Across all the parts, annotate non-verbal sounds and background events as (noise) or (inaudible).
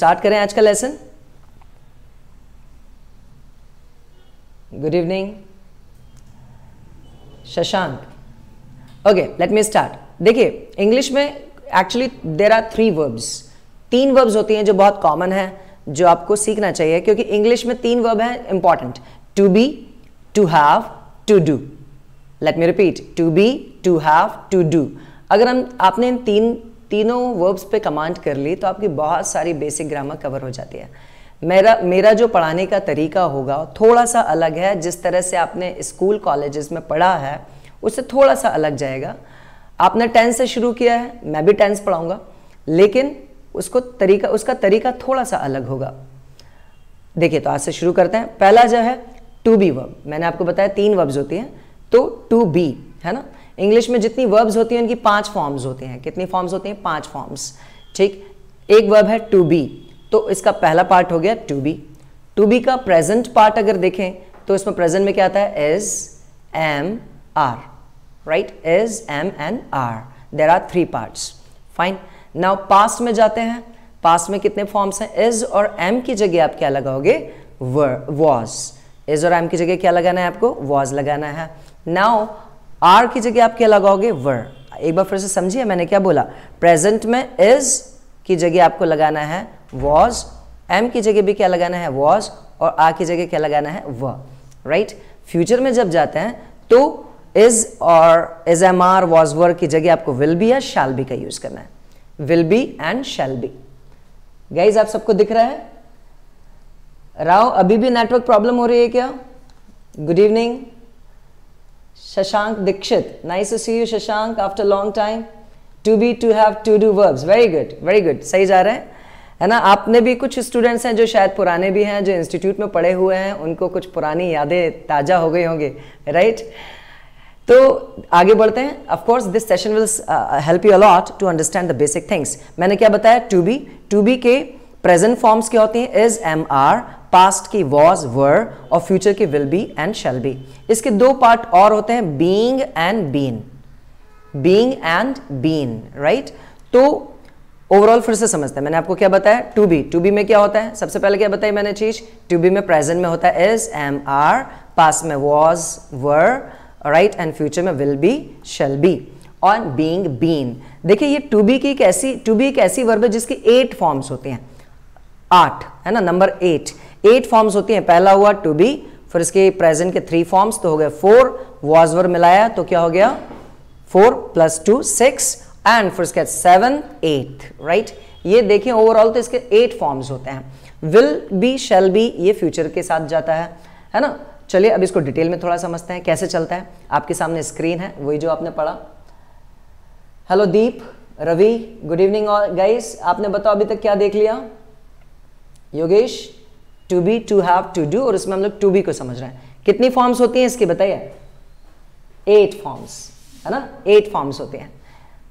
Start करें आज का lesson good evening Shashank okay let me start देखिए इंग्लिश में actually there are three verbs तीन वर्ब्स होती हैं जो बहुत कॉमन है जो आपको सीखना चाहिए क्योंकि इंग्लिश में तीन वर्ब हैं important to be to have to do let me repeat to be to have to do अगर हम आपने इन तीन तीनों वर्ब्स पे कमांड कर ली तो आपकी बहुत सारी बेसिक ग्रामर कवर हो जाती है मेरा मेरा जो पढ़ाने का तरीका होगा थोड़ा सा अलग है जिस तरह से आपने स्कूल कॉलेजेस में पढ़ा है उससे थोड़ा सा अलग जाएगा आपने टेंथ से शुरू किया है मैं भी टेंथ पढ़ाऊंगा लेकिन उसको तरीका उसका तरीका थोड़ा सा अलग होगा देखिए तो आज से शुरू करते हैं पहला जो है टू बी वर्ब मैंने आपको बताया तीन वर्ब्स होती हैं तो टू बी है ना इंग्लिश में जितनी वर्ब्स होती हैं उनकी पांच फॉर्म्स होते हैं कितनी फॉर्म्स होते हैं पांच फॉर्म्स ठीक एक वर्ब है टू बी तो इसका पहला पार्ट हो गया टू बी टू बी का प्रेजेंट पार्ट अगर देखें तो इसमें प्रेजेंट में क्या आता है is am are right is am and are there are three parts fine now past में जाते हैं पास्ट में कितने फॉर्म्स हैं इज और एम की जगह आप क्या लगाओगे वॉज इज और एम की जगह क्या लगाना है आपको वॉज लगाना है नाउ आर की जगह आप क्या लगाओगे वर एक बार फिर से समझिए मैंने क्या बोला प्रेजेंट में इज की जगह आपको लगाना है वॉज एम की जगह भी क्या लगाना है वॉज और आ की जगह क्या लगाना है व राइट फ्यूचर में जब जाते हैं तो इज और is am are was were की जगह आपको विल बी या शैल बी का यूज करना है will be and shall be guys आप सबको दिख रहा है राव अभी भी नेटवर्क प्रॉब्लम हो रही है क्या good evening Shashank Dikshit. Nice to see you, Shashank, after a long time. To be, to have, to do verbs. Very good, very good. सही जा रहे हैं है ना आपने भी कुछ स्टूडेंट्स हैं जो शायद पुराने भी हैं जो इंस्टीट्यूट में पढ़े हुए हैं उनको कुछ पुरानी यादें ताज़ा हो गई होंगी राइट right? तो आगे बढ़ते हैं of course this session will help you a lot to understand the basic things मैंने क्या बताया टू बी टू बी के प्रेजेंट फॉर्म्स क्या होती हैं इज एम आर पास्ट की वॉज वर और फ्यूचर की will be and shall be इसके दो पार्ट और होते हैं being and been being and been right तो ओवरऑल फिर से समझते हैं मैंने आपको क्या बताया टू बी टू बी में क्या होता है सबसे पहले क्या बताई मैंने चीज टू बी में प्रेजेंट में होता है इज एम आर पास में was were right and future में will be shall be on being been देखिए ये टू बी की एक ऐसी टू बी एक ऐसी वर्ब है जिसकी एट फॉर्म्स होते हैं आठ है ना नंबर एट एट फॉर्म्स होती हैं पहला हुआ टू बी फिर इसके प्रेजेंट के थ्री फॉर्म्स तो हो गए फोर वॉजवर मिलाया तो क्या हो गया four plus two six and फिर इसके सेवन एट राइट ये देखिए ओवरऑल तो इसके एट फॉर्म्स होते हैं विल बी शेल बी ये फ्यूचर के साथ जाता है है ना चलिए अब इसको डिटेल में थोड़ा समझते हैं कैसे चलता है आपके सामने स्क्रीन है वही जो आपने पढ़ा hello Deep Ravi good evening guys आपने बताओ अभी तक क्या देख लिया Yogesh to be to have to do और उसमें हम लोग टू बी को समझ रहे हैं कितनी फॉर्म्स होती हैं इसकी बताइए एट फॉर्म्स है ना एट फॉर्म्स होते हैं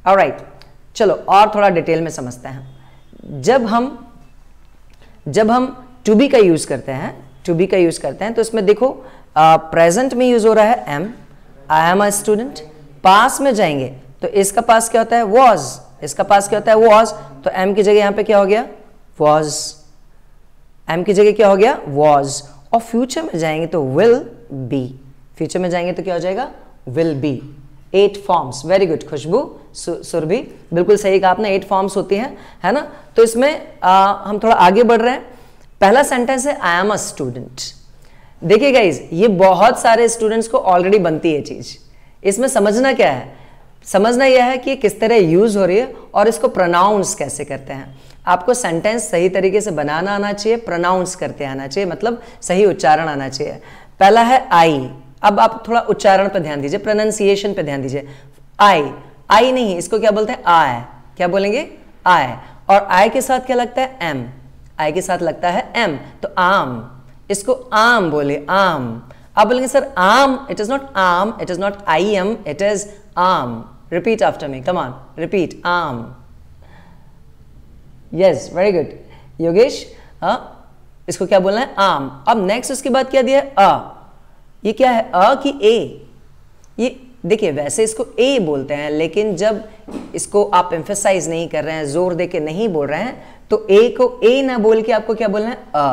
और राइट right, चलो और थोड़ा डिटेल में समझते हैं जब हम जब हम टू बी का यूज़ करते हैं टू बी का यूज़ करते हैं तो इसमें देखो प्रेजेंट uh, में यूज़ हो रहा है am I am a student past में जाएंगे तो इसका पास क्या होता है वॉज इसका पास क्या होता है वॉज तो एम की जगह यहां पे क्या हो गया वॉज एम की जगह क्या हो गया वॉज और फ्यूचर में जाएंगे तो विल बी फ्यूचर में जाएंगे तो क्या हो जाएगा will be eight forms very good Khushboo Surabhi बिल्कुल सही कहा आपने एट फॉर्म्स होती हैं है ना तो इसमें आ, हम थोड़ा आगे बढ़ रहे हैं पहला सेंटेंस है आई एम अ स्टूडेंट देखिए गाइज ये बहुत सारे स्टूडेंट्स को ऑलरेडी बनती है चीज इसमें समझना क्या है समझना यह है कि किस तरह यूज हो रही है और इसको प्रोनाउंस कैसे करते हैं आपको सेंटेंस सही तरीके से बनाना आना चाहिए प्रोनाउंस करते आना चाहिए मतलब सही उच्चारण आना चाहिए पहला है आई अब आप थोड़ा उच्चारण पर ध्यान दीजिए प्रोनाउंसिएशन पर ध्यान दीजिए आई आई नहीं इसको क्या बोलते हैं आय क्या बोलेंगे आय और आय के साथ क्या लगता है एम आई के साथ लगता है एम तो आम इसको आम बोले आम आप बोलेंगे sir I'm it is not I'm it is not I am it is I'm repeat after me come on repeat I'm yes very good Yogesh हा? इसको क्या बोलना है आम अब नेक्स्ट उसके बाद क्या दिया है अ ये क्या है अ कि ए ये देखिए वैसे इसको ए बोलते हैं लेकिन जब इसको आप एम्फेसाइज नहीं कर रहे हैं जोर दे के नहीं बोल रहे हैं तो ए को ए ना बोल के आपको क्या बोलना है अ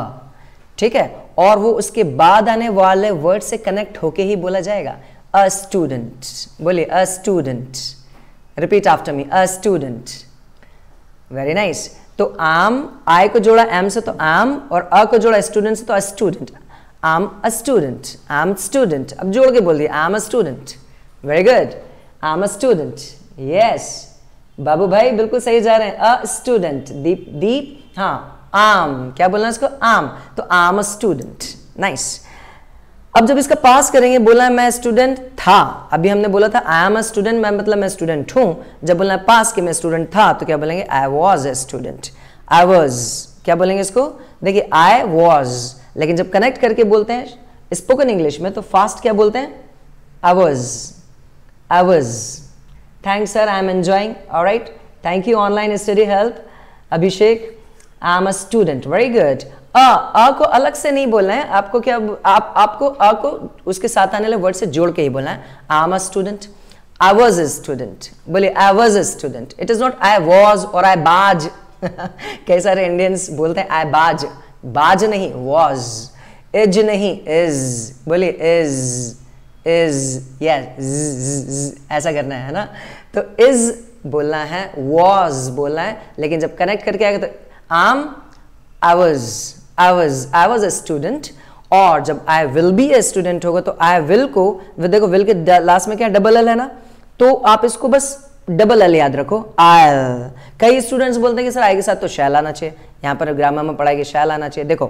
ठीक है और वो उसके बाद आने वाले वर्ड से कनेक्ट होके ही बोला जाएगा अ स्टूडेंट बोलिए a student repeat after me a student very nice तो आम आई को जोड़ा एम से तो आम और अ को जोड़ा स्टूडेंट से तो स्टूडेंट आम अ स्टूडेंट आम स्टूडेंट अब जोड़ के बोल दिया आम अ स्टूडेंट वेरी गुड आम अ स्टूडेंट यस बाबू भाई बिल्कुल सही जा रहे हैं अ स्टूडेंट दीप दीप हाँ आम क्या बोलना इसको आम तो आम अ स्टूडेंट नाइस nice. अब जब इसका पास करेंगे बोला है मैं स्टूडेंट था अभी हमने बोला था आई एम अ स्टूडेंट मैं मतलब मैं स्टूडेंट हूं जब बोला है पास कि मैं स्टूडेंट था तो क्या बोलेंगे I was a student I was क्या बोलेंगे इसको देखिए आई वॉज लेकिन जब कनेक्ट करके बोलते हैं स्पोकन इंग्लिश में तो फास्ट क्या बोलते हैं I was I was sir I am enjoying right thank you online study help Abhishek I am a student very good आ आ को अलग से नहीं बोलना है आपको क्या आप आपको आ को उसके साथ आने वाले वर्ड से जोड़ के ही बोलना है I am a student I was a student बोले I was a student it is not I was और आई बाज (laughs) कई सारे इंडियंस बोलते हैं आई बाज बाज नहीं वॉज इज नहीं इज बोले इज इज या ऐसा करना है ना तो इज बोलना है वॉज बोलना है लेकिन जब कनेक्ट करके आएगा तो I'm I was I was I was a student और जब I will be a student होगा तो आई विल को देखो विल के लास्ट में क्या डबल एल है ना तो आप इसको बस डबल एल याद रखो आय कई स्टूडेंट्स बोलते हैं कि सर आई के साथ तो शैल आना चाहिए यहां पर ग्रामर में पढ़ाई के शैल आना चाहिए देखो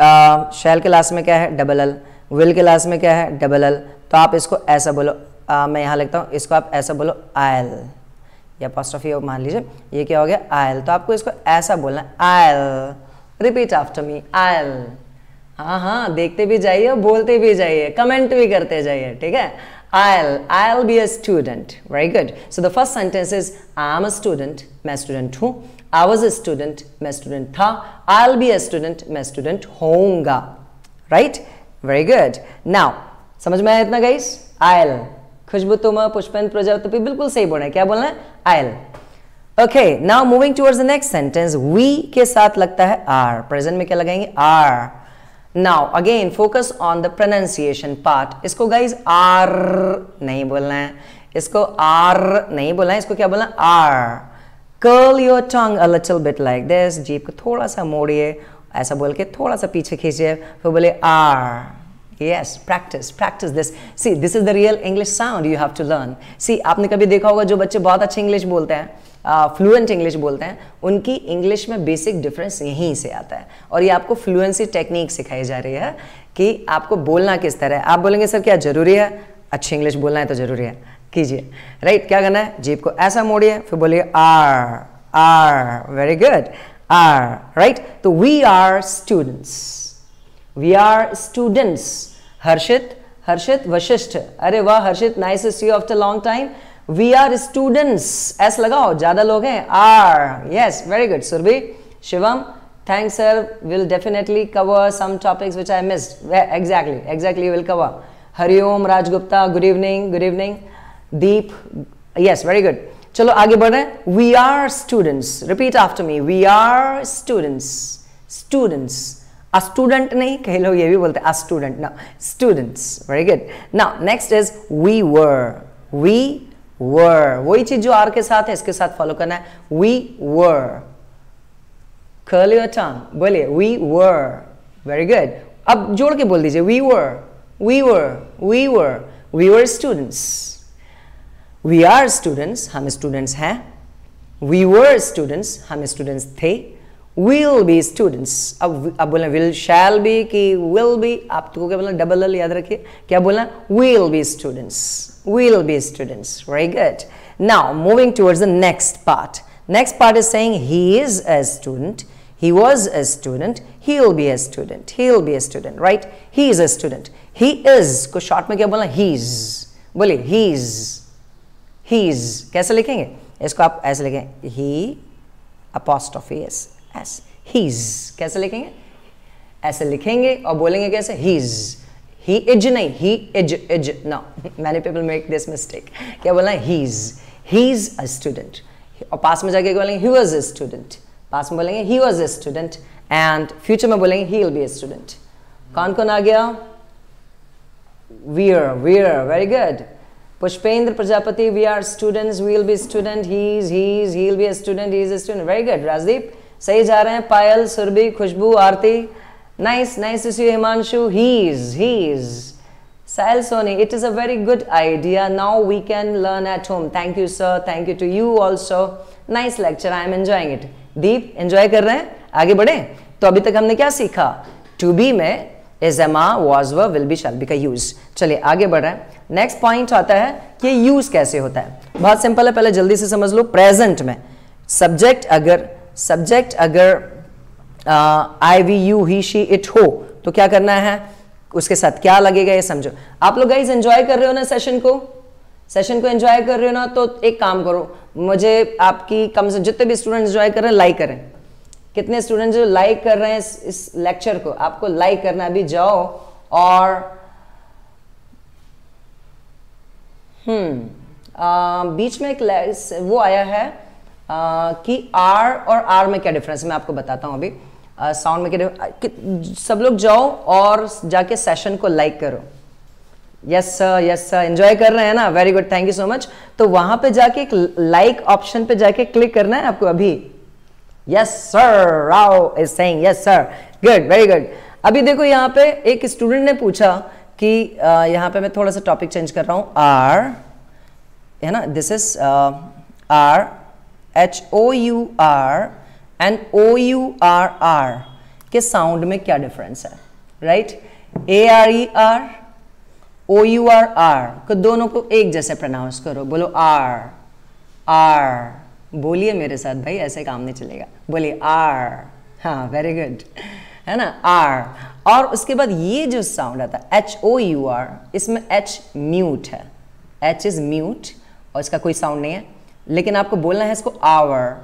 आ, शैल के लास्ट में क्या है डबल एल विल के लास्ट में क्या है डबल एल तो आप इसको ऐसा बोलो आ, मैं यहां लिखता हूं इसको आप ऐसा बोलो आयल या पॉस्ट्रफी मान लीजिए ये क्या हो गया आयल तो आपको इसको ऐसा बोलना I'll repeat after me I'll हाँ हाँ देखते भी जाइए बोलते भी जाइए कमेंट भी करते जाइए ठीक है I'll I L be a student very good so the first sentence is I am a student मैं स्टूडेंट हूँ आई वॉज अ स्टूडेंट मैं स्टूडेंट था I L be a student मैं स्टूडेंट होऊंगा राइट वेरी गुड नाउ समझ में आया इतना गाइस आयल खुशबू तुम पुष्पेंद्र प्रजापति बिल्कुल सही बोल रहे हैं क्या बोलना है I'll okay now moving towards the next sentence we के साथ लगता है आर प्रेजेंट में क्या लगाएंगे are now again focus on the pronunciation part इसको गाइज आर नहीं बोलना है इसको आर नहीं बोलना है इसको क्या बोलना are curl your tongue a little bit like this जीप को थोड़ा सा मोड़िए ऐसा बोल के थोड़ा सा पीछे खींचिए फिर बोले are Yes, practice, practice this. See, this is the real English sound you have to learn. See, आपने कभी देखा होगा जो बच्चे बहुत अच्छे इंग्लिश बोलते हैं फ्लुएंट इंग्लिश बोलते हैं उनकी इंग्लिश में बेसिक डिफरेंस यहीं से आता है और ये आपको फ्लुएंसी टेक्निक सिखाई जा रही है कि आपको बोलना किस तरह है आप बोलेंगे सर क्या ज़रूरी है अच्छी इंग्लिश बोलना है तो ज़रूरी है कीजिए राइट क्या करना है जीप को ऐसा मोड़िए फिर बोलिए are are very good are right तो we are students we are students Harshit Harshit Vashishtha अरे वाह Harshit nice see of the long time we are students S लगाओ ज्यादा लोग हैं are yes very good Surabhi Shivam thanks sir will definitely cover some topics which I missed exactly exactly will cover Hariom Rajgupta good evening good evening Deep yes very good चलो आगे बढ़ रहे हैं we are students repeat after me we are students students a student नहीं कह लो ये भी बोलते स्टूडेंट ना स्टूडेंट्स वेरी गुड ना next is we were we were वही चीज जो आर के साथ है इसके साथ फॉलो करना है we were curl your tongue बोलिए वी वर वेरी गुड अब जोड़ के बोल दीजिए we were we were we were we were students we are students हम स्टूडेंट्स हैं वी वर स्टूडेंट्स हम स्टूडेंट्स थे विल बी स्टूडेंट्स अब अब बोलना विल शैल बी कि विल बी आप तो क्या बोलना डबल एल याद रखिए क्या बोलना will be students will be students. Very good. Now, moving towards the next part. Next part is saying he is a student, he was a student, he'll be a student, he'll be a student, right? He is a student. He is को short में क्या बोलना his बोले his his कैसे लिखेंगे इसको आप ऐसे लिखेंगे he apostrophe S S he's कैसे लिखेंगे ऐसे लिखेंगे और बोलेंगे कैसे हीज़ ही इज नहीं ही इज इज ना many people make this mistake क्या बोलना है he's he is a student और पास में जाके बोलेंगे he was a student past में बोलेंगे he was a student and future में बोलेंगे he will be a student कौन कौन आ गया Veer Veer very good Pushpendra Prajapati, we are students, we will be student, he is, he is, he will be a student, he is a student. Very good, Razdeep. सही जा रहे हैं Payal Surabhi Khushboo Aarti nice nice to see Himanshu he is he is Sahil Soni it is a very good idea now we can learn at home thank you sir thank you to you also nice lecture I am enjoying it Deep enjoy कर रहे हैं आगे बढ़े तो अभी तक हमने क्या सीखा टू बी में is am are was were will be shall be का यूज चलिए आगे बढ़ रहे हैं नेक्स्ट पॉइंट आता है कि यूज कैसे होता है बहुत सिंपल है पहले जल्दी से समझ लो प्रेजेंट में सब्जेक्ट अगर सब्जेक्ट अगर I we you he she it हो तो क्या करना है उसके साथ क्या लगेगा ये समझो आप लोग गाइज एंजॉय कर रहे हो ना सेशन को सेशन को एंजॉय कर रहे हो ना तो एक काम करो मुझे आपकी कम से जितने भी स्टूडेंट एंजॉय कर रहे हैं लाइक करें कितने स्टूडेंट जो लाइक कर रहे हैं इस, इस लेक्चर को आपको लाइक करना अभी जाओ और हम्म बीच में एक वो आया है आ, कि आर और आर में क्या डिफरेंस है मैं आपको बताता हूँ अभी साउंड में सब लोग जाओ और जाके सेशन को लाइक करो yes sir yes sir enjoy कर रहे हैं ना very good thank you so much तो वहां पे जाके एक लाइक ऑप्शन पे जाके क्लिक करना है आपको अभी yes sir Rao is saying yes sir good very good अभी देखो यहाँ पे एक स्टूडेंट ने पूछा कि uh, यहाँ पे मैं थोड़ा सा टॉपिक चेंज कर रहा हूँ आर है ना this is our H O U R and O U R R के साउंड में क्या डिफरेंस है right A R E are O U R our को दोनों को एक जैसे प्रनाउंस करो बोलो आर आर बोलिए मेरे साथ भाई ऐसे काम नहीं चलेगा बोलिए आर हाँ वेरी गुड है ना आर और उसके बाद ये जो साउंड आता है एच ओ यू आर इसमें एच म्यूट है एच इज म्यूट और इसका कोई साउंड नहीं है लेकिन आपको बोलना है इसको hour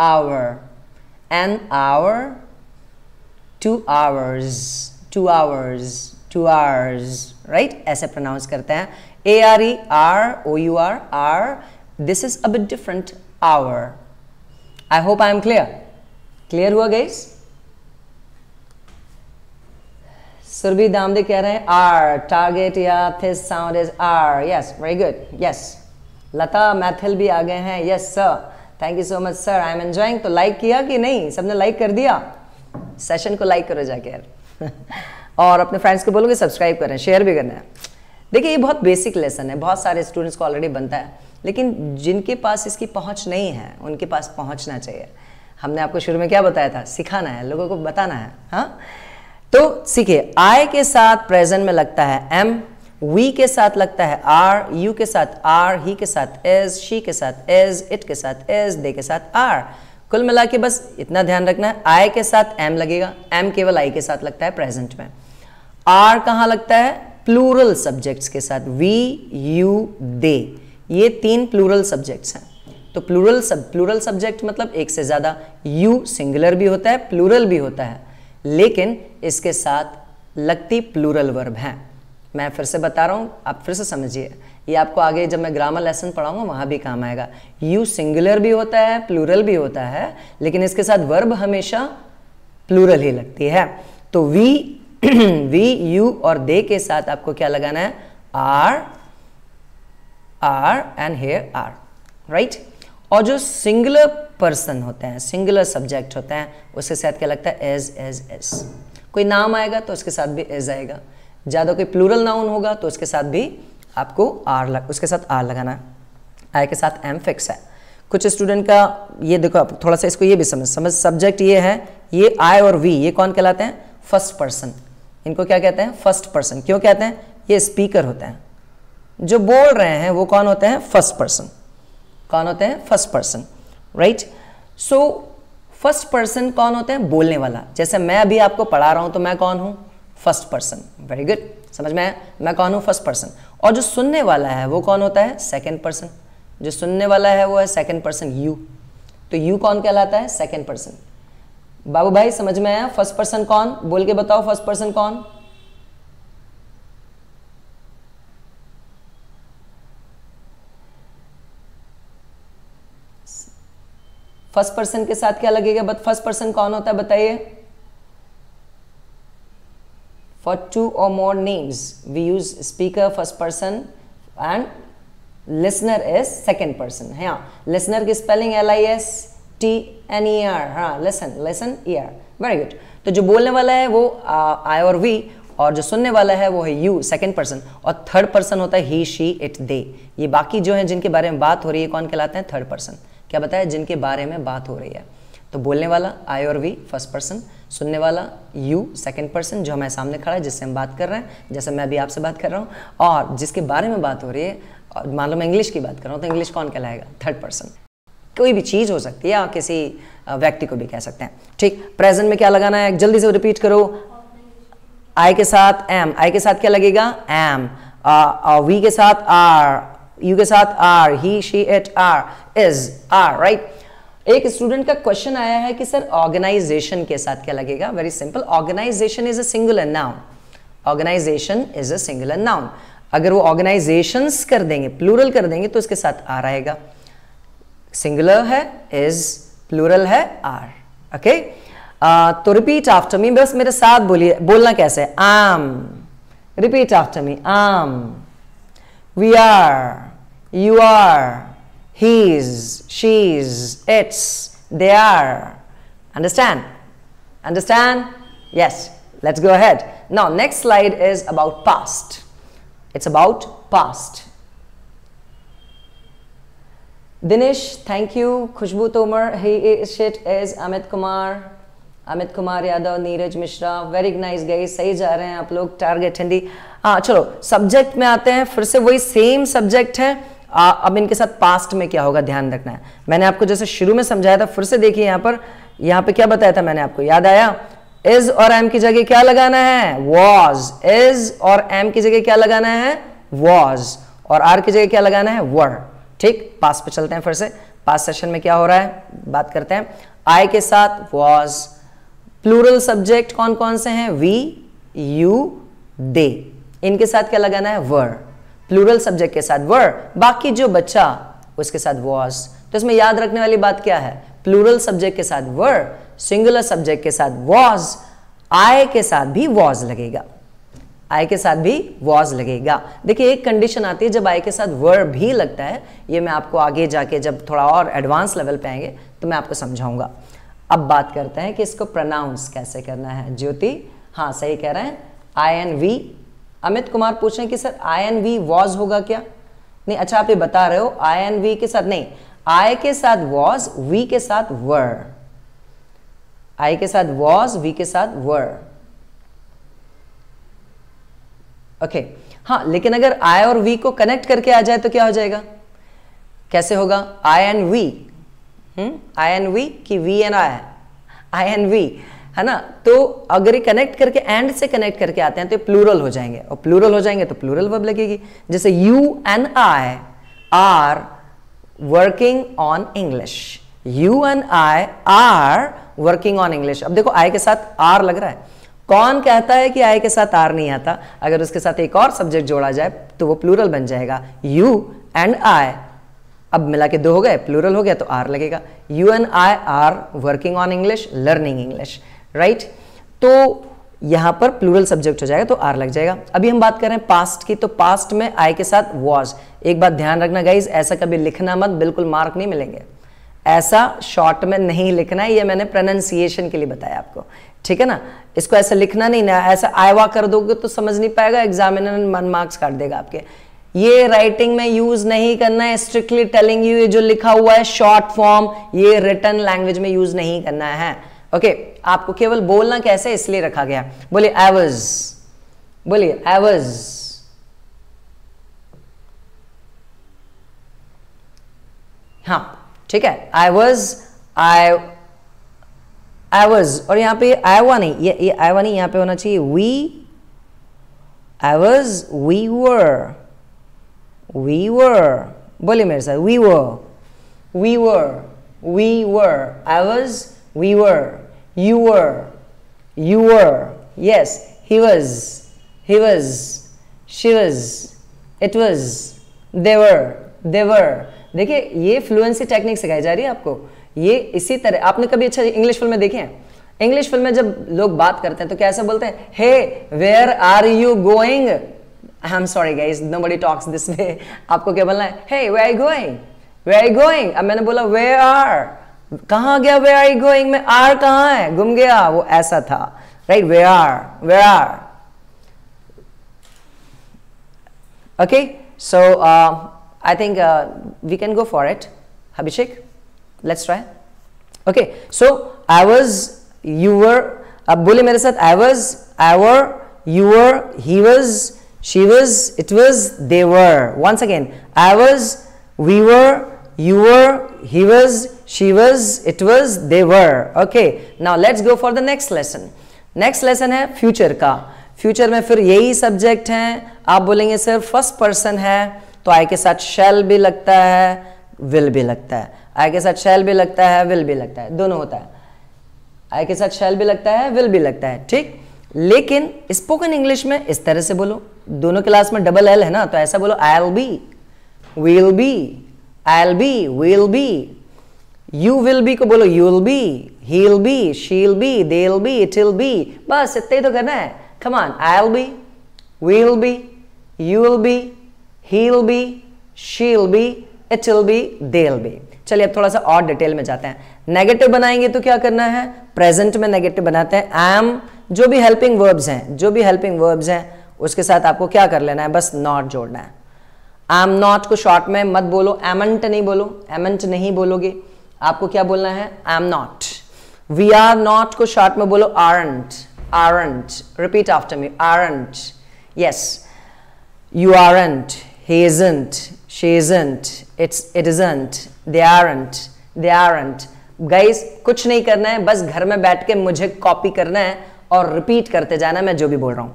hour an hour two hours two hours two hours right ऐसे pronounce करते हैं a r e r o u r r this is a bit different hour I hope I am clear clear हुआ guys Surabhi दामदे कह रहे हैं our target या this sound is our yes very good yes Lata Maithil भी आ गए हैं yes sir thank you so much sir I am enjoying तो लाइक किया कि नहीं सबने लाइक कर दिया सेशन को लाइक करो जाके यार (laughs) और अपने फ्रेंड्स को बोलोगे सब्सक्राइब करें शेयर भी करना है देखिए ये बहुत बेसिक लेसन है बहुत सारे स्टूडेंट्स को ऑलरेडी बनता है लेकिन जिनके पास इसकी पहुंच नहीं है उनके पास पहुंचना चाहिए हमने आपको शुरू में क्या बताया था सिखाना है लोगों को बताना है हाँ तो सीखिए आय के साथ प्रेजेंट में लगता है एम वी के साथ लगता है आर यू के साथ आर ही के साथ एज शी के साथ एज इट के साथ एज दे के साथ आर कुल मिला के बस इतना ध्यान रखना है आई के साथ एम लगेगा एम केवल आई के साथ लगता है प्रेजेंट में आर कहां लगता है प्लूरल सब्जेक्ट्स के साथ वी यू दे ये तीन प्लूरल सब्जेक्ट्स हैं तो प्लूरल सब प्लूरल सब्जेक्ट मतलब एक से ज़्यादा यू सिंगुलर भी होता है प्लूरल भी होता है लेकिन इसके साथ लगती प्लूरल वर्ब है मैं फिर से बता रहा हूँ आप फिर से समझिए ये आपको आगे जब मैं ग्रामर लेसन पढ़ाऊंगा वहां भी काम आएगा यू सिंगुलर भी होता है प्लूरल भी होता है लेकिन इसके साथ वर्ब हमेशा प्लूरल ही लगती है तो वी वी यू और दे के साथ आपको क्या लगाना है R R and H R right और जो सिंगुलर पर्सन होते हैं सिंगुलर सब्जेक्ट होते हैं उसके साथ क्या लगता है एज एज एस कोई नाम आएगा तो उसके साथ भी एज आएगा ज़्यादा कोई प्लूरल नाउन होगा तो उसके साथ भी आपको आर लग उसके साथ आर लगाना है आर के साथ एम फिक्स है कुछ स्टूडेंट का ये देखो आप थोड़ा सा इसको ये भी समझ समझ सब्जेक्ट ये है ये आई और वी ये कौन कहलाते हैं फर्स्ट पर्सन इनको क्या कहते हैं फर्स्ट पर्सन क्यों कहते हैं ये स्पीकर होते हैं जो बोल रहे हैं वो कौन होते हैं फर्स्ट पर्सन कौन होते हैं first person right so first person कौन होते हैं बोलने वाला जैसे मैं अभी आपको पढ़ा रहा हूं तो मैं कौन हूं फर्स्ट पर्सन वेरी गुड समझ में आया मैं कौन हूँ फर्स्ट पर्सन और जो सुनने वाला है वो कौन होता है सेकेंड पर्सन जो सुनने वाला है वो है सेकेंड पर्सन यू तो यू कौन कहलाता है सेकेंड पर्सन बाबू भाई समझ में आया फर्स्ट पर्सन कौन बोल के बताओ फर्स्ट पर्सन कौन फर्स्ट पर्सन के साथ क्या लगेगा बट फर्स्ट पर्सन कौन होता है बताइए for two or more names we use speaker first person and listener is second person yeah listener ki spelling L I S T N E R ha huh? listen listen ear very good to jo bolne wala hai wo I or we और जो सुनने वाला है वो है you second person और third person होता है ही शी इट दे ये बाकी जो है जिनके बारे में बात हो रही है कौन कहलाते हैं थर्ड पर्सन क्या बताया जिनके बारे में बात हो रही है तो बोलने वाला आई और वी फर्स्ट पर्सन सुनने वाला यू सेकेंड पर्सन जो हमारे सामने खड़ा है जिससे हम बात कर रहे हैं जैसे मैं अभी आपसे बात कर रहा हूँ और जिसके बारे में बात हो रही है मान लो मैं इंग्लिश की बात कर रहा हूँ तो इंग्लिश कौन कहलाएगा थर्ड पर्सन कोई भी चीज़ हो सकती है या किसी व्यक्ति को भी कह सकते हैं ठीक प्रेजेंट में क्या लगाना है जल्दी से रिपीट करो आई के साथ एम आई के साथ क्या लगेगा एम वी के साथ आर यू के साथ are he she it are is are right एक स्टूडेंट का क्वेश्चन आया है कि सर ऑर्गेनाइजेशन के साथ क्या लगेगा very simple organisation is a singular noun organisation is a singular noun अगर वो ऑर्गेनाइजेशन कर देंगे प्लूरल कर देंगे तो इसके साथ आर आएगा सिंगुलर है इज प्लूरल है आर ओके uh, तो रिपीट आफ्टर मी बस मेरे साथ बोलिए बोलना कैसे है आम repeat after me am we are you are his, she's, its, they are. Understand? Understand? Yes. Let's go ahead. Now, next slide is about past. It's about past. Dinesh, thank you. Khushbu Tomar, he is, shit is Amit Kumar. Amit Kumar Yadav, Neeraj Mishra. Very nice guys. Sahi ja rahe hain aap log. Target hindi. Ah, chalo. Subject mein aate hain. Fir se wohi same subject है आ, अब इनके साथ past में क्या होगा ध्यान रखना है मैंने आपको जैसे शुरू में समझाया था फिर से देखिए यहां पर यहां पे क्या बताया था मैंने आपको याद आया इज और एम की जगह क्या लगाना है वॉज इज और एम की जगह क्या लगाना है वॉज और आर की जगह क्या लगाना है वर ठीक पास पे चलते हैं फिर से पास सेशन में क्या हो रहा है बात करते हैं आई के साथ वॉज प्लूरल सब्जेक्ट कौन कौन से हैं वी यू दे इनके साथ क्या लगाना है वर्ड प्लूरल सब्जेक्ट के साथ वर बाकी जो बच्चा उसके साथ वॉज तो इसमें याद रखने वाली बात क्या है प्लूरल सब्जेक्ट के साथ वर सिंगुलर सब्जेक्ट के साथ वॉज आय के साथ भी वॉज लगेगा आय के साथ भी वॉज लगेगा देखिए एक कंडीशन आती है जब आय के साथ वर भी लगता है ये मैं आपको आगे जाके जब थोड़ा और एडवांस लेवल पे आएंगे तो मैं आपको समझाऊंगा अब बात करते हैं कि इसको प्रनाउंस कैसे करना है ज्योति हाँ सही कह रहे हैं I and we Amit Kumar पूछ रहे हैं कि sir I and we was होगा क्या नहीं अच्छा आप ये बता रहे हो आई एन वी के साथ नहीं आई के साथ वॉज वी के साथ वर आई के साथ वॉज वी के साथ वर ओके हाँ लेकिन अगर आई और वी को कनेक्ट करके आ जाए तो क्या हो जाएगा कैसे होगा I and we I and we की we and I I and we है ना तो अगर ये कनेक्ट करके एंड से कनेक्ट करके आते हैं तो प्लूरल हो जाएंगे और प्लूरल हो जाएंगे तो प्लूरल वर्ब लगेगी जैसे you and I are working on English you and I are working on English अब देखो आई के साथ आर लग रहा है कौन कहता है कि आई के साथ आर नहीं आता अगर उसके साथ एक और सब्जेक्ट जोड़ा जाए तो वो प्लूरल बन जाएगा यू एंड आई अब मिला के दो हो गए प्लूरल हो गया तो आर लगेगा you and I are working on English learning English right तो यहां पर प्लूरल सब्जेक्ट हो जाएगा तो आर लग जाएगा अभी हम बात कर रहे हैं पास्ट की तो पास्ट में आई के साथ वॉज एक बात ध्यान रखना गाइज ऐसा कभी लिखना मत बिल्कुल मार्क नहीं मिलेंगे ऐसा शॉर्ट में नहीं लिखना है ये मैंने प्रोनाउंसिएशन के लिए बताया आपको ठीक है ना इसको ऐसा लिखना नहीं ना ऐसा आयवा कर दोगे तो समझ नहीं पाएगा एग्जामिनर मन मार्क्स काट देगा आपके ये राइटिंग में यूज नहीं करना है स्ट्रिक्टली टेलिंग यू ये जो लिखा हुआ है शॉर्ट फॉर्म ये रिटर्न लैंग्वेज में यूज नहीं करना है ओके okay, आपको केवल बोलना कैसे इसलिए रखा गया बोले एवज बोलिए एवज हाँ ठीक है आई वॉज आई आई वॉज और यहां पे आयवा नहीं ये आई आयवा नहीं यहां पे होना चाहिए we I was we were we were बोले मेरे साथ we were we were we were I was we were you were, you were, yes, he was, he was, she was, it was, they were, they were. देखिए ये fluency technique सिखाई जा रही है आपको ये इसी तरह आपने कभी अच्छा इंग्लिश फिल्म में देखे हैं इंग्लिश फिल्म में जब लोग बात करते हैं तो कैसे बोलते हैं hey where are you going I am sorry guys nobody talks this way आपको क्या बोलना है हे वे I going way I going अब मैंने बोला वे आर कहा गया वे आर यू गोइंग में आर कहां है गुम गया वो ऐसा था right where are where are okay so I think we can go for it Abhishek let's try okay so I was you were अब बोले मेरे साथ I was I were you were he was she was it was they were were once I was we were were he was, she was, it was, they were. Okay, now let's go for the next lesson. Next lesson है future का future में फिर यही subject हैं आप बोलेंगे sir first person है तो आई के साथ शैल भी लगता है विल भी लगता है आई के साथ शैल भी लगता है विल भी लगता है दोनों होता है आई के साथ शैल भी लगता है विल भी लगता है ठीक लेकिन स्पोकन इंग्लिश में इस तरह से बोलो दोनों क्लास में डबल एल है ना तो ऐसा बोलो I L be will be I be will be you will be को बोलो you'll be he be she be they be be बस इतना ही तो करना है come on I be will be you be he be she be it be be चलिए अब थोड़ा सा और डिटेल में जाते हैं नेगेटिव बनाएंगे तो क्या करना है प्रेजेंट में नेगेटिव बनाते हैं आई एम जो भी हेल्पिंग वर्ब्स हैं जो भी हेल्पिंग वर्ब्स हैं उसके साथ आपको क्या कर लेना है बस नॉट जोड़ना है एम नॉट को शॉर्ट में मत बोलो एमंट नहीं बोलो एमंट नहीं बोलोगे आपको क्या बोलना है am not we are not को शॉर्ट में बोलो aren't aren't repeat after me aren't yes you aren't he isn't she isn't it's it isn't they aren't they aren't guys कुछ नहीं करना है बस घर में बैठ के मुझे कॉपी करना है और रिपीट करते जाना है मैं जो भी बोल रहा हूं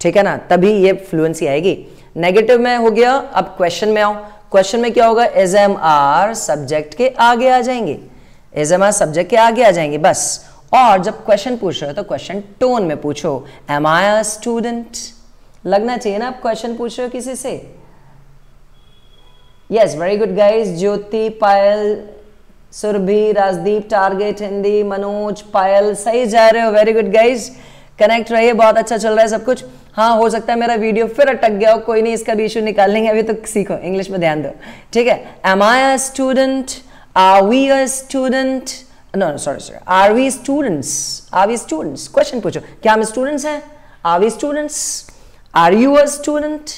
ठीक है ना तभी ये फ्लुएंसी आएगी नेगेटिव में हो गया अब क्वेश्चन में आओ क्वेश्चन में क्या होगा एज एम आर सब्जेक्ट के आगे आ जाएंगे एज एम आर सब्जेक्ट के आगे आ जाएंगे बस और जब क्वेश्चन पूछ रहे हो तो क्वेश्चन टोन में पूछो एम आई आर स्टूडेंट लगना चाहिए ना आप क्वेश्चन पूछ रहे हो किसी से yes very good guys Jyoti Payal Surabhi Rajdeep target Hindi Manoj Payal सही जा रहे हो वेरी गुड गाइज कनेक्ट रहिए बहुत अच्छा चल रहा है सब कुछ हाँ हो सकता है मेरा वीडियो फिर अटक गया हो कोई नहीं इसका भी इशू निकाल लेंगे अभी तो सीखो इंग्लिश में ध्यान दो ठीक है am I a student are we a student no sorry sorry are we students are we students question पूछो क्या हम स्टूडेंट्स हैं are we students are you a student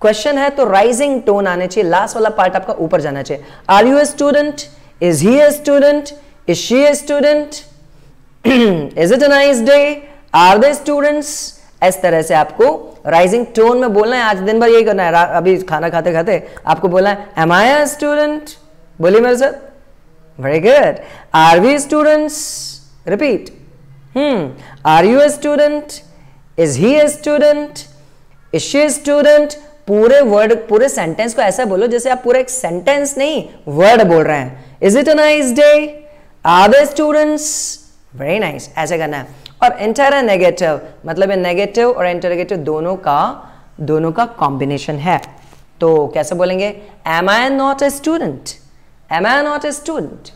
question है तो राइजिंग टोन आने चाहिए लास्ट वाला पार्ट आपका ऊपर जाना चाहिए are you a student is he a student is she a student is it a nice day are they students इस तरह से आपको राइजिंग टोन में बोलना है आज दिन भर यही करना है अभी खाना खाते खाते आपको बोलना है एम आई स्टूडेंट बोलिए मेरे sir very good are we students repeat hmm are you a student is he a student is a student पूरे वर्ड पूरे सेंटेंस को ऐसा बोलो जैसे आप पूरा एक सेंटेंस नहीं वर्ड बोल रहे हैं is it a nice day are they students very nice ऐसे करना है और नेगेटिव मतलब नेगेटिव और इंटरगेटिव दोनों का दोनों का कॉम्बिनेशन है तो कैसे बोलेंगे am I not a student am I not a student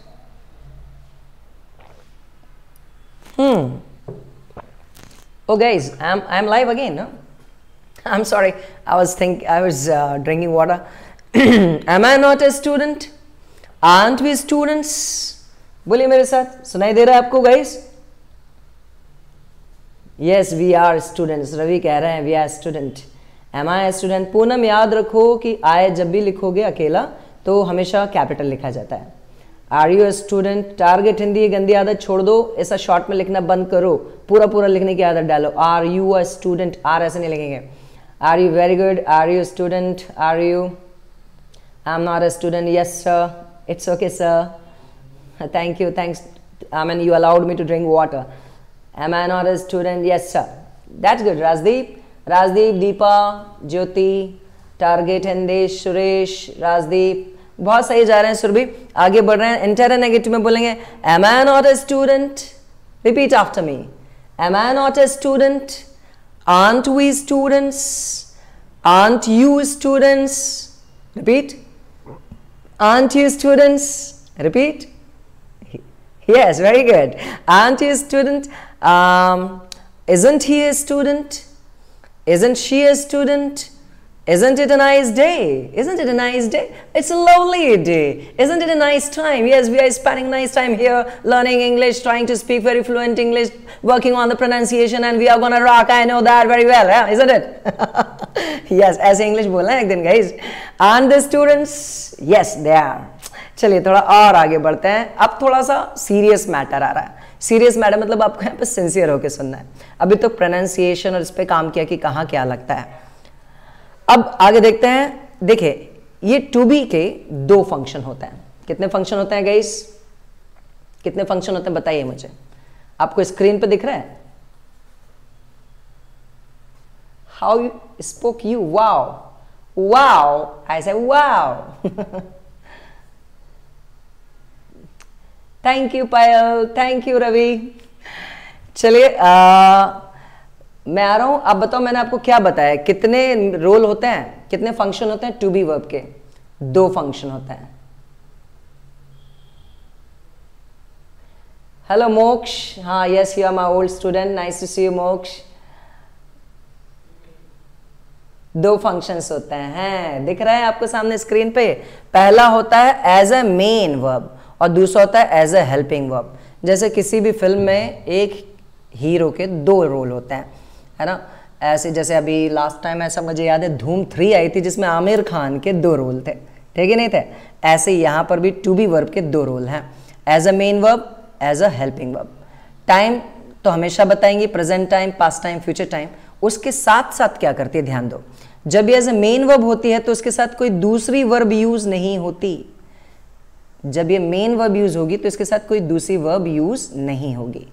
hmm oh guys I am I am live again I am sorry I was think I was drinking water am I not a student aren't we students बोलिए मेरे साथ सुनाई दे रहा है आपको guys yes we are students Ravi कह रहे हैं we are student am I student Poonam याद रखो कि आय जब भी लिखोगे अकेला तो हमेशा कैपिटल लिखा जाता है are you student target Hindi गंदी आदत छोड़ दो ऐसा शॉर्ट में लिखना बंद करो पूरा पूरा लिखने की आदत डालो are you a student are ऐसे नहीं लिखेंगे are you very good are you student are you I am not a student yes sir it's okay sir thank you thanks I mean you allowed me to drink water Am I not a student? Yes, sir. That's good. Razdeep, Razdeep, Deepa, Jyoti, Target, Andesh, Suresh, Razdeep. बहुत सही जा रहे हैं सुरभि आगे बढ़ रहे हैं enter negative में बोलेंगे am I not a student repeat after me am I not a student aren't we students aren't you students repeat aren't you students repeat yes very good aren't you students? um, isn't he a student? Isn't she a student? Isn't it a nice day? Isn't it a nice day? It's a lovely day. Isn't it a nice time? Yes, we are spending nice time here, learning English, trying to speak very fluent English, working on the pronunciation, and we are gonna rock. I know that very well, yeah? isn't it? (laughs) yes, as English बोलना एक दिन guys. And the students, yes, they are. चलिए थोड़ा और आगे बढ़ते हैं अब थोड़ा सा सीरियस मैटर आ रहा है सीरियस मैडम मतलब आपको यहाँ पर सिंसियर होकर सुनना है अभी तो प्रोनाउंसिएशन और इस पर काम किया कि कहाँ क्या लगता है अब आगे देखते हैं देखिए ये टू बी के दो फंक्शन होते हैं कितने फंक्शन होते हैं गईस कितने फंक्शन होते हैं बताइए मुझे आपको स्क्रीन पे दिख रहा है how spoke you wow wow ऐसे wow thank you Payal thank you Ravi चलिए मैं आ रहा हूं आप बताओ मैंने आपको क्या बताया कितने रोल होते हैं कितने फंक्शन होते हैं टू बी वर्ब के दो फंक्शन होते हैं हेलो मोक्ष हाँ yes you are my old student nice to see you Moksh दो फंक्शंस होते हैं दिख रहा है आपको सामने स्क्रीन पे पहला होता है एज अ मेन वर्ब और दूसरा होता है एज ए हेल्पिंग वर्ब जैसे किसी भी फिल्म में एक हीरो के दो रोल होते हैं है ना ऐसे जैसे अभी लास्ट टाइम ऐसा मुझे याद है धूम थ्री आई थी जिसमें आमिर खान के दो रोल थे ठीक है नहीं थे ऐसे यहाँ पर भी टू बी वर्ब के दो रोल हैं as a main verb as a helping verb time तो हमेशा बताएंगे present time past time future time उसके साथ साथ क्या करती है ध्यान दो जब ये एज अ मेन वर्ब होती है तो उसके साथ कोई दूसरी वर्ब यूज नहीं होती जब ये मेन वर्ब यूज़ होगी तो इसके साथ कोई दूसरी वर्ब यूज़ नहीं होगी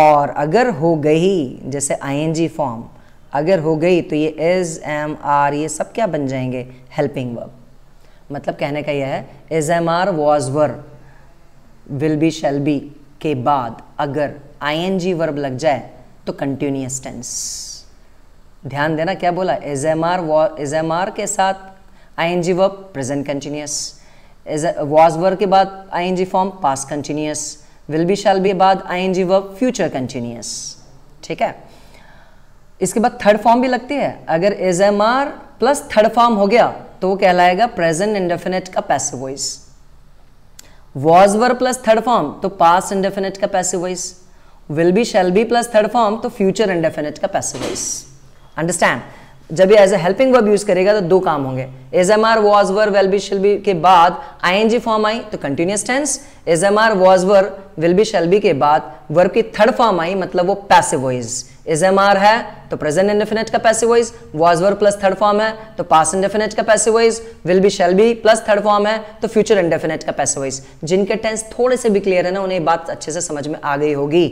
और अगर हो गई जैसे आई फॉर्म अगर हो गई तो ये इज़ एम आर ये सब क्या बन जाएंगे हेल्पिंग वर्ब मतलब कहने का यह है is am are was were will be shall be के बाद अगर आई एन जी वर्ब लग जाए तो कंटिन्यूस टेंस ध्यान देना क्या बोला is am are is am are के साथ I N G verb present continuous as was were के बाद ING form past continuous will be shall be बाद आईएनजी वर्क फ्यूचर कंटिन्यूस ठीक है इसके बाद थर्ड फॉर्म भी लगती है अगर is am are plus third form हो गया तो वो कहलाएगा प्रेजेंट इंडेफिनेट का passive voice was were plus third form तो पास इंडेफिनेट का passive voice will be shall be plus third form तो फ्यूचर इंडेफिनेट का पैसिव वॉइस अंडरस्टैंड जब ये as a helping verb use करेगा तो दो काम होंगे is am are was were will be shall be के बाद आई एन जी फॉर्म आई तो continuous tense is am are was were will be shall be के बाद वर्ब की थर्ड फॉर्म आई मतलब वो passive voice is am are है तो प्रेजेंट इंडेफिनेट का passive voice was were plus third form है तो पास इंडेफिनेट का passive voice will be shall be plus third form है तो फ्यूचर इंडेफिनेट का पैसिव वॉइस जिनके टेंस थोड़े से भी क्लियर है ना उन्हें बात अच्छे से समझ में आ गई होगी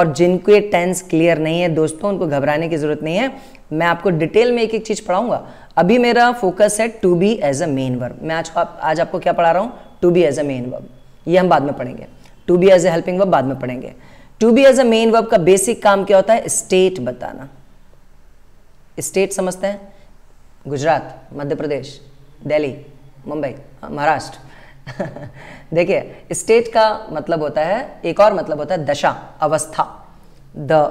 और जिनके टेंस क्लियर नहीं है दोस्तों उनको घबराने की जरूरत नहीं है मैं आपको डिटेल में एक एक चीज पढ़ाऊंगा अभी मेरा फोकस है to be as a main verb मैं आज आज आपको क्या पढ़ा रहा हूँ to be as a main verb ये हम बाद में पढ़ेंगे to be as a helping verb बाद में पढ़ेंगे to be as a main verb का बेसिक काम क्या होता है स्टेट बताना स्टेट समझते हैं गुजरात मध्य प्रदेश दिल्ली मुंबई महाराष्ट्र (laughs) देखिए स्टेट का मतलब होता है एक और मतलब होता है दशा अवस्था the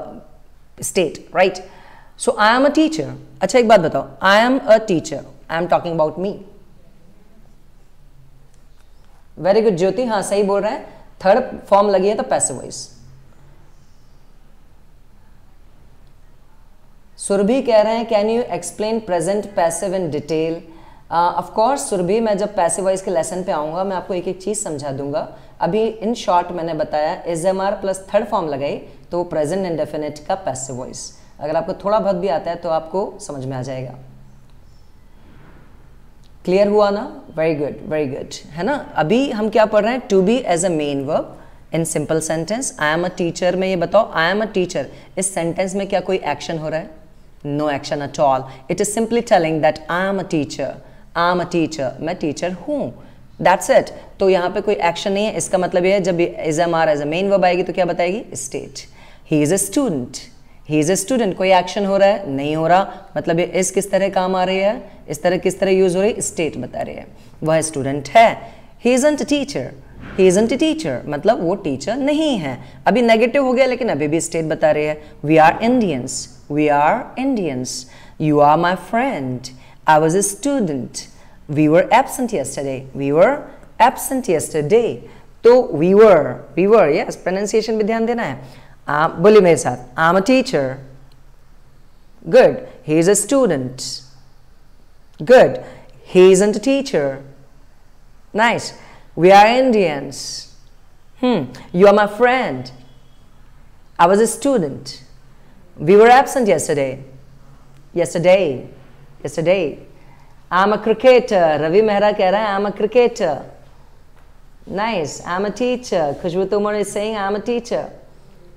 state right so I am a teacher अच्छा एक बात बताओ I am a teacher I am talking about me very good Jyoti हाँ सही बोल रहे हैं थर्ड फॉर्म लगी है तो पैसे वॉइस सुरभि कह रहे हैं can you explain present passive in detail of course Surabhi मैं जब पैसिव वाइज के लेसन पे आऊँगा मैं आपको एक एक चीज़ समझा दूंगा अभी इन शॉर्ट मैंने बताया is am are plus third form लगाई तो वो प्रेजेंट इंडेफिनेट का पैसिव वॉइस अगर आपको थोड़ा बहुत भी आता है तो आपको समझ में आ जाएगा क्लियर हुआ ना वेरी गुड वेरी गुड है ना अभी हम क्या पढ़ रहे हैं to be as a main verb in simple sentence I am a teacher में ये बताओ आई एम अ टीचर इस सेंटेंस में क्या कोई एक्शन हो रहा है No action at all. It is simply telling that I am a teacher. I am a teacher. मैं teacher हूँ दैट्स इट तो यहाँ पे कोई एक्शन नहीं है इसका मतलब ये है जब is am are as a main verb आएगी तो क्या बताएगी state he is a student he is a student कोई एक्शन हो रहा है नहीं हो रहा मतलब ये इस किस तरह काम आ रही है इस तरह किस तरह यूज़ हो रही है स्टेट बता रही है वह स्टूडेंट है he is an teacher he is an teacher मतलब वो टीचर नहीं है अभी नेगेटिव हो गया लेकिन अभी भी स्टेट बता रही है we are Indians We are Indians. You are my friend. I was a student. We were absent yesterday. We were absent yesterday. So we were. We were. Yes, pronunciation bhi dhyan dena hai. Bully mere saath. I'm a teacher. Good. He's a student. Good. He isn't a teacher. Nice. We are Indians. Hmm. You are my friend. I was a student. We were absent yesterday. Yesterday. Yesterday. I'm a cricketer. Ravi Mehra keh I'm a cricketer. Nice. I'm a teacher. Khushbu Tumar is saying, I'm a teacher.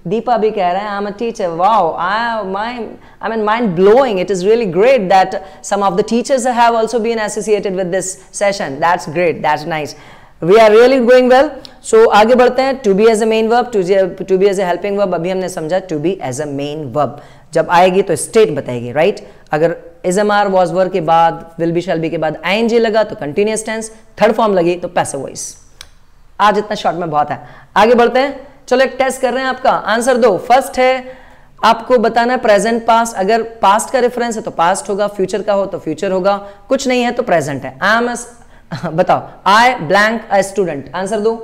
Deepa bhi keh I'm a teacher. Wow. I, my, I mean, mind blowing. It is really great that some of the teachers have also been associated with this session. That's great. That's nice. We are really going well. So so, आगे बढ़ते हैं to be as a main verb to to be as helping verb अभी हमने समझा to be as a main verb जब आएगी तो state बताएगी राइट right? अगर is am are was were के बाद विल बी शेल बी के बाद आई एन जी लगा तो कंटिन्यूस टेंस थर्ड फॉर्म लगी तो पैसे वॉइस आज इतना शॉर्ट में बहुत है आगे बढ़ते हैं चलो एक टेस्ट कर रहे हैं आपका आंसर दो फर्स्ट है आपको बताना है प्रेजेंट पास्ट अगर पास्ट का रेफरेंस है तो पास्ट होगा फ्यूचर का हो तो फ्यूचर होगा कुछ नहीं है तो प्रेजेंट है आई एम एस बताओ I blank a student answer दो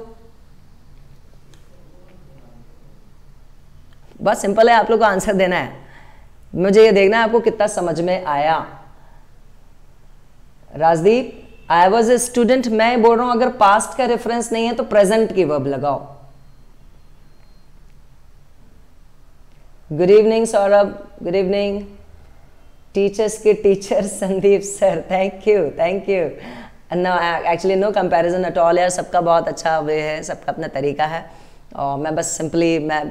बस सिंपल है आप लोग को आंसर देना है मुझे ये देखना है आपको कितना समझ में आया Rajdeep I was a student मैं बोल रहा हूं अगर पास्ट का रेफरेंस नहीं है तो प्रेजेंट की वर्ब लगाओ good evening Saurabh good evening teachers के teacher Sandeep sir thank you thank you no actually no comparison at all यार सबका बहुत अच्छा वे है सबका अपना तरीका है और मैं बस सिंपली मैं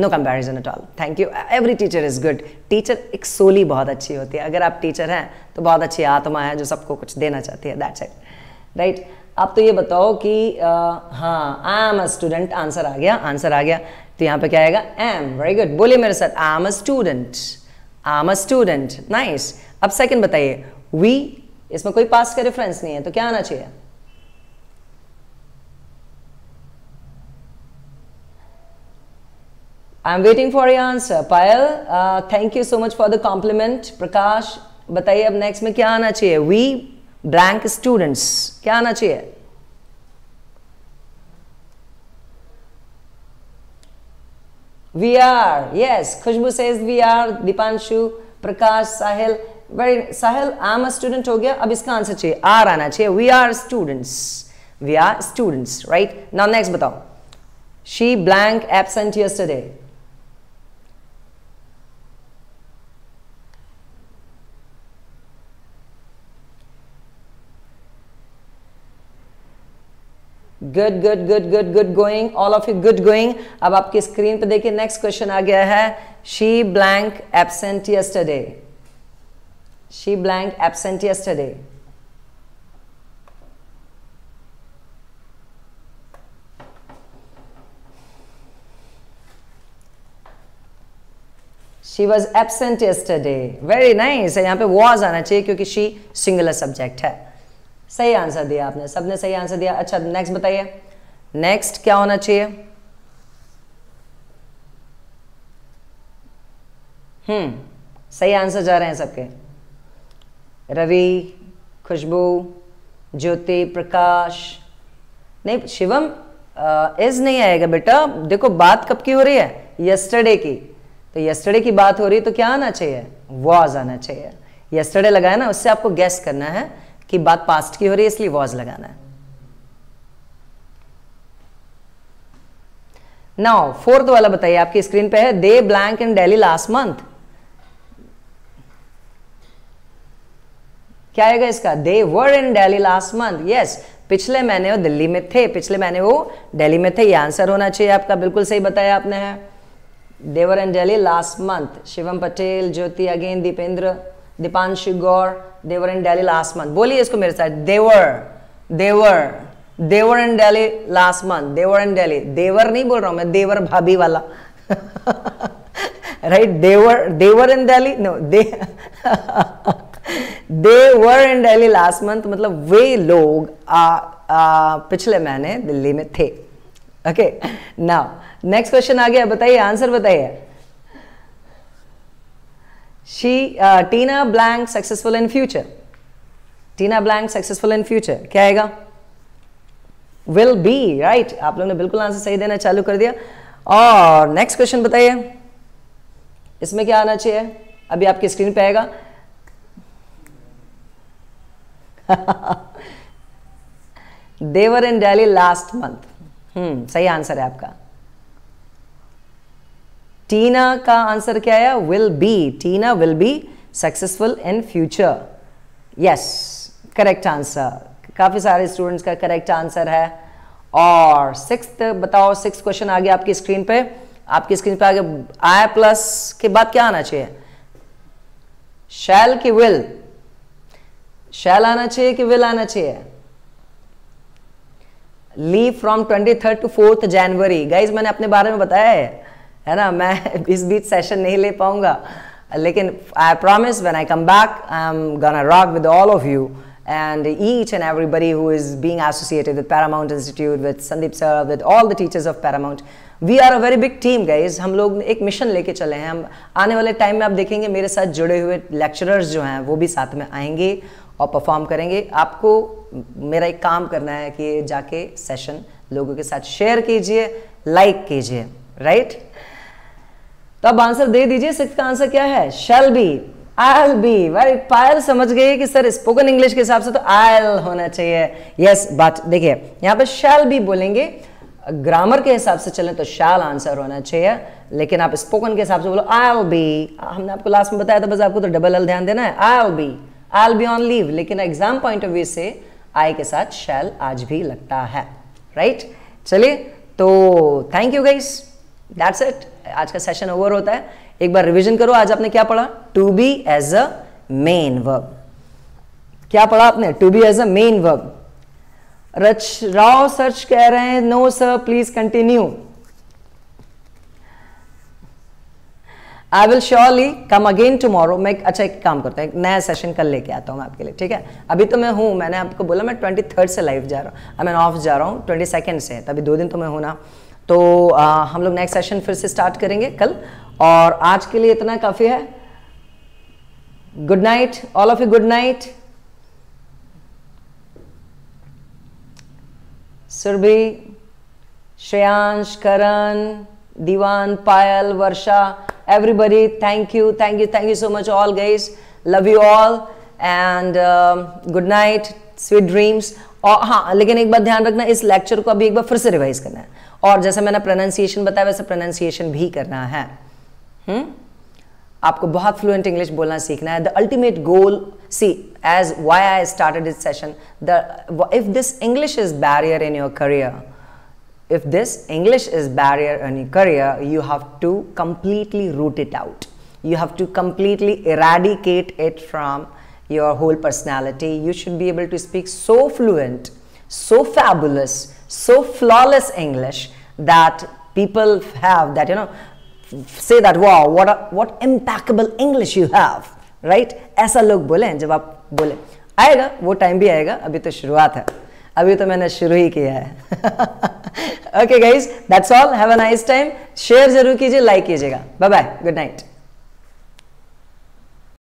no comparison at all thank you every teacher is good teacher एक सोली बहुत अच्छी होती है अगर आप टीचर हैं तो बहुत अच्छी आत्मा है जो सबको कुछ देना चाहती है दैट्स इट राइट आप तो ये बताओ कि uh, हाँ I am a student answer आ गया आंसर आ गया तो यहाँ पे क्या आएगा एम वेरी गुड बोलिए मेरे साथ I am a student I am a student nice अब सेकेंड बताइए वी इसमें कोई पास का रेफरेंस नहीं है तो क्या आना चाहिए I am waiting for your answer Payal thank you so much for the compliment Prakash बताइए अब नेक्स्ट में क्या आना चाहिए वी ब्रैंक स्टूडेंट्स क्या आना चाहिए we are yes Khushboo says we are Deepanshu Prakash Sahil very Sahil I am a student हो गया अब इसका आंसर चाहिए आर आना चाहिए we are students we are students right now next बताओ she blank absent yesterday good good good good good going all of you good going अब आपकी स्क्रीन पर देखिए नेक्स्ट क्वेश्चन आ गया है she blank absent yesterday she blank absent yesterday she was absent yesterday very nice यहां पे was आना चाहिए क्योंकि शी सिंगुलर सब्जेक्ट है सही आंसर दिया आपने सबने सही आंसर दिया अच्छा नेक्स्ट बताइए नेक्स्ट क्या होना चाहिए हम्म सही आंसर जा रहे हैं सबके रवि खुशबू ज्योति प्रकाश नहीं शिवम इज नहीं आएगा बेटा देखो बात कब की हो रही है यस्टरडे की तो यस्टरडे की बात हो रही है तो क्या आना चाहिए वॉज आना चाहिए यस्टरडे लगाया ना उससे आपको गैस करना है कि बात पास्ट की हो रही है इसलिए वॉज लगाना है नाउ फोर्थ वाला बताइए आपकी स्क्रीन पे है they blank in Delhi last month क्या आएगा इसका they were in Delhi last month yes पिछले महीने वो दिल्ली में थे पिछले महीने वो दिल्ली में थे ये आंसर होना चाहिए आपका बिल्कुल सही बताया आपने they were and Delhi last month Shivam Patel Jyoti again Deependra Deepanshu Gaur they were in Delhi last month बोलिए इसको मेरे साथ they were they were they were in Delhi last month they were in Delhi they were नहीं बोल रहा हूं मैं देवर भाभी वाला right (laughs) they were they were in Delhi no they they were in Delhi last month मतलब वे लोग आ, आ, पिछले महीने दिल्ली में थे ओके नाउ नेक्स्ट क्वेश्चन आ गया बताइए आंसर बताइए she uh, tina blank successful in future tina blank successful in future क्या आएगा विल बी राइट आप लोग ने बिल्कुल आंसर सही देना चालू कर दिया और नेक्स्ट क्वेश्चन बताइए इसमें क्या आना चाहिए अभी आपकी स्क्रीन पे आएगा (laughs) they were in Delhi last month hmm सही आंसर है आपका टीना का आंसर क्या आया will be Tina will be successful in future yes correct answer काफ़ी सारे स्टूडेंट्स का करेक्ट आंसर है और सिक्स बताओ सिक्स क्वेश्चन आ गया आपकी स्क्रीन पे आपकी स्क्रीन पे आगे आई प्लस के बाद क्या आना चाहिए शैल की विल शैल आना चाहिए कि विल आना चाहिए leave from twenty third to fourth January guys मैंने अपने बारे में बताया है है ना मैं इस बीच सेशन नहीं ले पाऊंगा लेकिन I promise when I come back I am gonna rock with all of you and each and everybody who is being associated with Paramount Institute with Sandeep sir with all the teachers of Paramount we are a very big team guys हम लोग एक mission लेके चले हैं हम आने वाले time में आप देखेंगे मेरे साथ जुड़े हुए लेक्चरर्स जो हैं वो भी साथ में आएंगे और परफॉर्म करेंगे आपको मेरा एक काम करना है कि जाके सेशन लोगों के साथ शेयर कीजिए लाइक कीजिए राइट right? तो अब आंसर दे दीजिए सिक्स का आंसर क्या है shall be I'll be very Payal समझ गए कि सर स्पोकन इंग्लिश के हिसाब से तो आयल होना चाहिए यस yes, बात देखिए यहां पर शैल भी बोलेंगे ग्रामर के हिसाब से चलें तो शाल आंसर होना चाहिए लेकिन आप स्पोकन के हिसाब से बोलो आई बी हमने आपको लास्ट में बताया था बस आपको तो डबल एल ध्यान देना है I be I L be on leave लेकिन एग्जाम पॉइंट ऑफ व्यू से आई के साथ शैल आज भी लगता है राइट right? चलिए तो thank you guys that's it आज का सेशन ओवर होता है एक बार रिवीजन करो आज आपने क्या पढ़ा to be as a main verb क्या पढ़ा आपने to be as a main verb रच राव सर्च कह रहे हैं no sir please continue I will surely come again tomorrow मैं अच्छा एक काम करता हूँ एक नया सेशन कल लेके आता हूँ मैं आपके लिए ठीक है अभी तो मैं हूँ मैंने आपको बोला मैं ट्वेंटी थर्ड से लाइव जा रहा हूँ आई मीन ऑफ जा रहा हूँ ट्वेंटी सेकेंड से तभी दो दिन तो मैं हूँ ना तो आ, हम लोग नेक्स्ट सेशन फिर से स्टार्ट करेंगे कल और आज के लिए इतना काफी है good night all of you good night Surabhi Shreyansh Karan Diwan Payal Varsha everybody thank you thank you thank you so much all guys love you all and good night sweet dreams और हाँ लेकिन एक बात ध्यान रखना इस लेक्चर को अभी एक बार फिर से रिवाइज करना है और जैसे मैंने प्रोनाउंसिएशन बताया वैसे प्रोनाउंसिएशन भी करना है हुँ? हम्म? आपको बहुत फ्लुएंट इंग्लिश बोलना सीखना है the ultimate goal see as why I started it session the if this English is barrier in your career if this English is barrier in your career you have to completely root it out you have to completely eradicate it from your whole personality. You should be able to speak so fluent, so fabulous, so flawless English that people have that, you know, say that, wow, what, a, what impeccable English you have, right? ऐसा लोग बोले जब आप बोले आएगा वो time भी आएगा अभी तो शुरुआत है अभी तो मैंने शुरू ही किया है (laughs) Okay, guys, that's all. Have a nice time. Share जरूर कीजिए like कीजिएगा Bye, bye. Good night.